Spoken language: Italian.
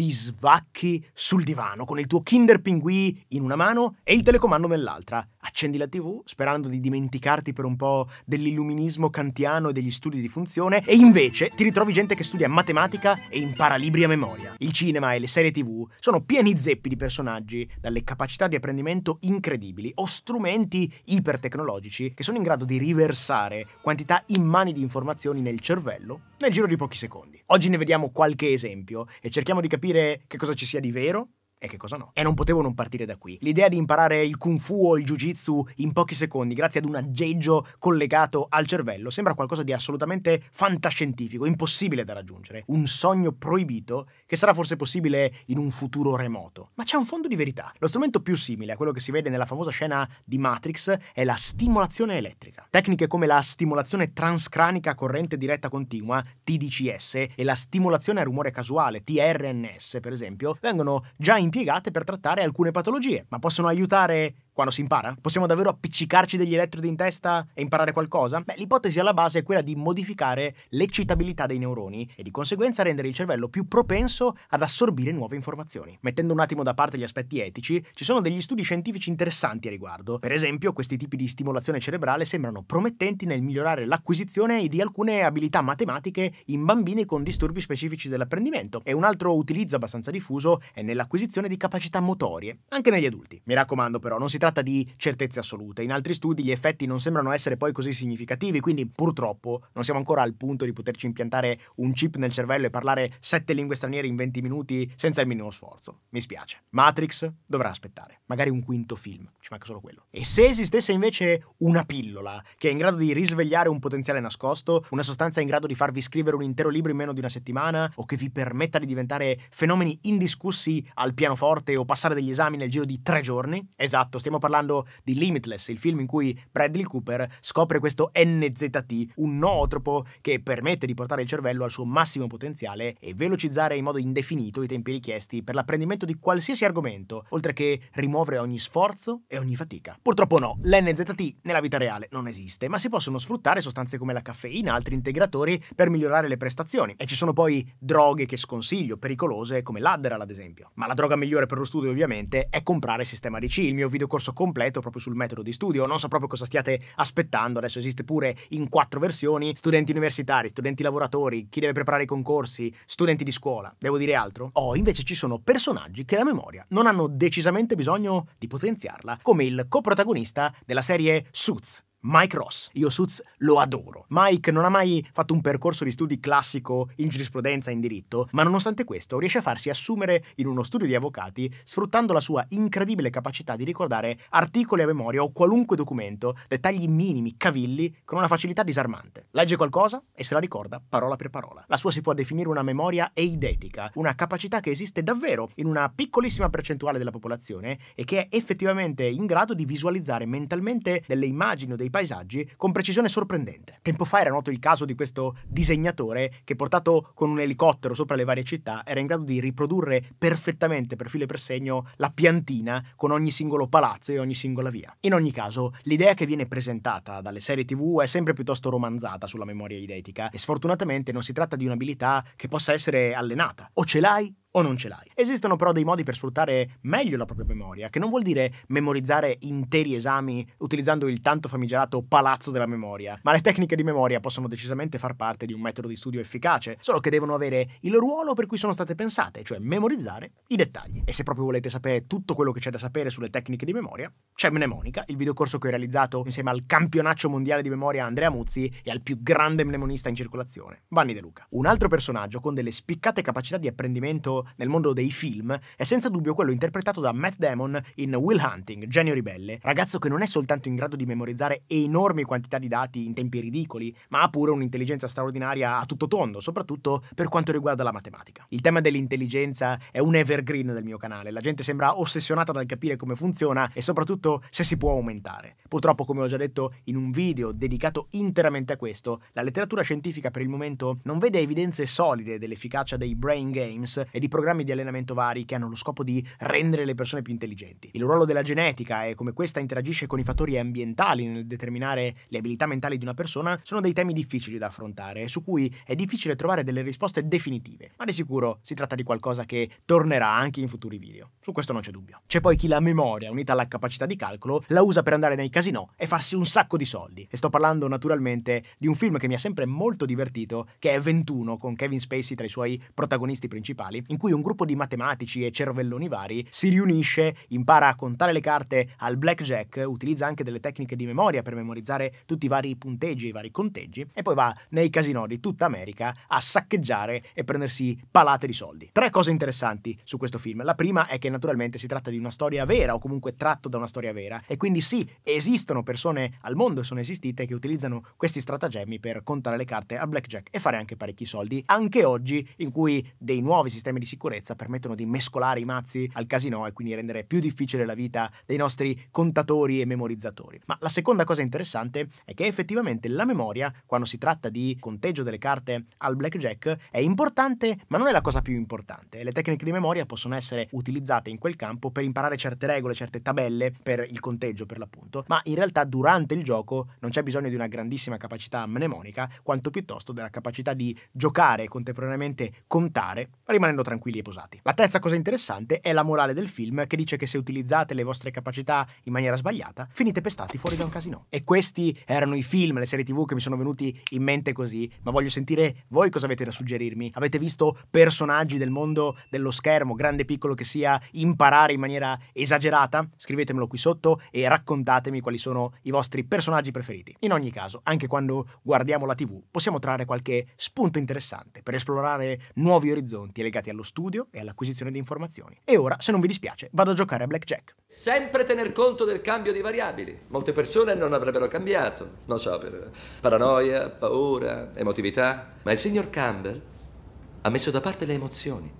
ti svacchi sul divano con il tuo Kinder Pinguì in una mano e il telecomando nell'altra accendi la tv sperando di dimenticarti per un po' dell'illuminismo kantiano e degli studi di funzione e invece ti ritrovi gente che studia matematica e impara libri a memoria. Il cinema e le serie tv sono pieni zeppi di personaggi dalle capacità di apprendimento incredibili o strumenti ipertecnologici che sono in grado di riversare quantità immani di informazioni nel cervello nel giro di pochi secondi. Oggi ne vediamo qualche esempio e cerchiamo di capire che cosa ci sia di vero e che cosa no. E non potevo non partire da qui. L'idea di imparare il kung fu o il jiu-jitsu in pochi secondi grazie ad un aggeggio collegato al cervello sembra qualcosa di assolutamente fantascientifico, impossibile da raggiungere, un sogno proibito che sarà forse possibile in un futuro remoto. Ma c'è un fondo di verità. Lo strumento più simile a quello che si vede nella famosa scena di Matrix è la stimolazione elettrica. Tecniche come la stimolazione transcranica a corrente diretta continua, TDCS, e la stimolazione a rumore casuale, TRNS per esempio, vengono già impiegate per trattare alcune patologie, ma possono aiutare quando si impara? Possiamo davvero appiccicarci degli elettrodi in testa e imparare qualcosa? Beh, l'ipotesi alla base è quella di modificare l'eccitabilità dei neuroni e di conseguenza rendere il cervello più propenso ad assorbire nuove informazioni. Mettendo un attimo da parte gli aspetti etici, ci sono degli studi scientifici interessanti a riguardo. Per esempio, questi tipi di stimolazione cerebrale sembrano promettenti nel migliorare l'acquisizione di alcune abilità matematiche in bambini con disturbi specifici dell'apprendimento e un altro utilizzo abbastanza diffuso è nell'acquisizione di capacità motorie, anche negli adulti. Mi raccomando però, non si tratta di certezze assolute. In altri studi gli effetti non sembrano essere poi così significativi, quindi purtroppo non siamo ancora al punto di poterci impiantare un chip nel cervello e parlare sette lingue straniere in 20 minuti senza il minimo sforzo. Mi spiace. Matrix dovrà aspettare, magari un quinto film, ci manca solo quello. E se esistesse invece una pillola che è in grado di risvegliare un potenziale nascosto, una sostanza in grado di farvi scrivere un intero libro in meno di una settimana o che vi permetta di diventare fenomeni indiscussi al pianoforte o passare degli esami nel giro di tre giorni? Esatto, stiamo Stiamo parlando di Limitless, il film in cui Bradley Cooper scopre questo NZT, un nootropo che permette di portare il cervello al suo massimo potenziale e velocizzare in modo indefinito i tempi richiesti per l'apprendimento di qualsiasi argomento, oltre che rimuovere ogni sforzo e ogni fatica. Purtroppo no, l'NZT nella vita reale non esiste, ma si possono sfruttare sostanze come la caffeina, altri integratori per migliorare le prestazioni e ci sono poi droghe che sconsiglio, pericolose come l'Adderall ad esempio. Ma la droga migliore per lo studio ovviamente è comprare Sistema DC, il mio videocorso corso completo proprio sul metodo di studio. Non so proprio cosa stiate aspettando, adesso esiste pure in quattro versioni, studenti universitari, studenti lavoratori, chi deve preparare i concorsi, studenti di scuola. Devo dire altro? O oh, invece ci sono personaggi che la memoria non hanno decisamente bisogno di potenziarla, come il coprotagonista della serie Suits Mike Ross. Io Suits lo adoro. Mike non ha mai fatto un percorso di studi classico in giurisprudenza e in diritto, ma nonostante questo riesce a farsi assumere in uno studio di avvocati sfruttando la sua incredibile capacità di ricordare articoli a memoria o qualunque documento, dettagli minimi, cavilli, con una facilità disarmante. Legge qualcosa e se la ricorda parola per parola. La sua si può definire una memoria eidetica, una capacità che esiste davvero in una piccolissima percentuale della popolazione e che è effettivamente in grado di visualizzare mentalmente delle immagini o dei dei paesaggi con precisione sorprendente. Tempo fa era noto il caso di questo disegnatore che portato con un elicottero sopra le varie città era in grado di riprodurre perfettamente per filo e per segno la piantina con ogni singolo palazzo e ogni singola via. In ogni caso, l'idea che viene presentata dalle serie TV è sempre piuttosto romanzata sulla memoria idetica e sfortunatamente non si tratta di un'abilità che possa essere allenata. O ce l'hai o non ce l'hai. Esistono però dei modi per sfruttare meglio la propria memoria, che non vuol dire memorizzare interi esami utilizzando il tanto famigerato palazzo della memoria, ma le tecniche di memoria possono decisamente far parte di un metodo di studio efficace, solo che devono avere il ruolo per cui sono state pensate, cioè memorizzare i dettagli. E se proprio volete sapere tutto quello che c'è da sapere sulle tecniche di memoria, c'è Mnemonica, il videocorso che ho realizzato insieme al campionaccio mondiale di memoria Andrea Muzzi e al più grande mnemonista in circolazione, Vanni De Luca. Un altro personaggio con delle spiccate capacità di apprendimento nel mondo dei film è senza dubbio quello interpretato da Matt Damon in Will Hunting, Genio Ribelle, ragazzo che non è soltanto in grado di memorizzare enormi quantità di dati in tempi ridicoli, ma ha pure un'intelligenza straordinaria a tutto tondo, soprattutto per quanto riguarda la matematica. Il tema dell'intelligenza è un evergreen del mio canale, la gente sembra ossessionata dal capire come funziona e soprattutto se si può aumentare. Purtroppo, come ho già detto in un video dedicato interamente a questo, la letteratura scientifica per il momento non vede evidenze solide dell'efficacia dei brain games e di programmi di allenamento vari che hanno lo scopo di rendere le persone più intelligenti. Il ruolo della genetica e come questa interagisce con i fattori ambientali nel determinare le abilità mentali di una persona sono dei temi difficili da affrontare e su cui è difficile trovare delle risposte definitive, ma di sicuro si tratta di qualcosa che tornerà anche in futuri video. Su questo non c'è dubbio. C'è poi chi la memoria, unita alla capacità di calcolo, la usa per andare nei casinò e farsi un sacco di soldi. E sto parlando naturalmente di un film che mi ha sempre molto divertito, che è 21 con Kevin Spacey tra i suoi protagonisti principali, in cui un gruppo di matematici e cervelloni vari si riunisce, impara a contare le carte al blackjack, utilizza anche delle tecniche di memoria per memorizzare tutti i vari punteggi, e i vari conteggi, e poi va nei casinò di tutta America a saccheggiare e prendersi palate di soldi. Tre cose interessanti su questo film. La prima è che naturalmente si tratta di una storia vera o comunque tratto da una storia vera e quindi sì, esistono persone al mondo, sono esistite, che utilizzano questi stratagemmi per contare le carte al blackjack e fare anche parecchi soldi, anche oggi in cui dei nuovi sistemi di sicurezza permettono di mescolare i mazzi al casino e quindi rendere più difficile la vita dei nostri contatori e memorizzatori. Ma la seconda cosa interessante è che effettivamente la memoria, quando si tratta di conteggio delle carte al blackjack, è importante, ma non è la cosa più importante. Le tecniche di memoria possono essere utilizzate in quel campo per imparare certe regole, certe tabelle per il conteggio, per l'appunto, ma in realtà durante il gioco non c'è bisogno di una grandissima capacità mnemonica, quanto piuttosto della capacità di giocare e contemporaneamente contare, rimanendo tranquilli tranquilli e posati. La terza cosa interessante è la morale del film che dice che se utilizzate le vostre capacità in maniera sbagliata finite pestati fuori da un casino. E questi erano i film, le serie tv che mi sono venuti in mente così, ma voglio sentire voi cosa avete da suggerirmi. Avete visto personaggi del mondo dello schermo, grande e piccolo che sia, imparare in maniera esagerata? Scrivetemelo qui sotto e raccontatemi quali sono i vostri personaggi preferiti. In ogni caso, anche quando guardiamo la tv possiamo trarre qualche spunto interessante per esplorare nuovi orizzonti legati allo studio e all'acquisizione di informazioni. E ora, se non vi dispiace, vado a giocare a blackjack. Sempre tener conto del cambio di variabili. Molte persone non avrebbero cambiato, non so, per paranoia, paura, emotività, ma il signor Campbell ha messo da parte le emozioni.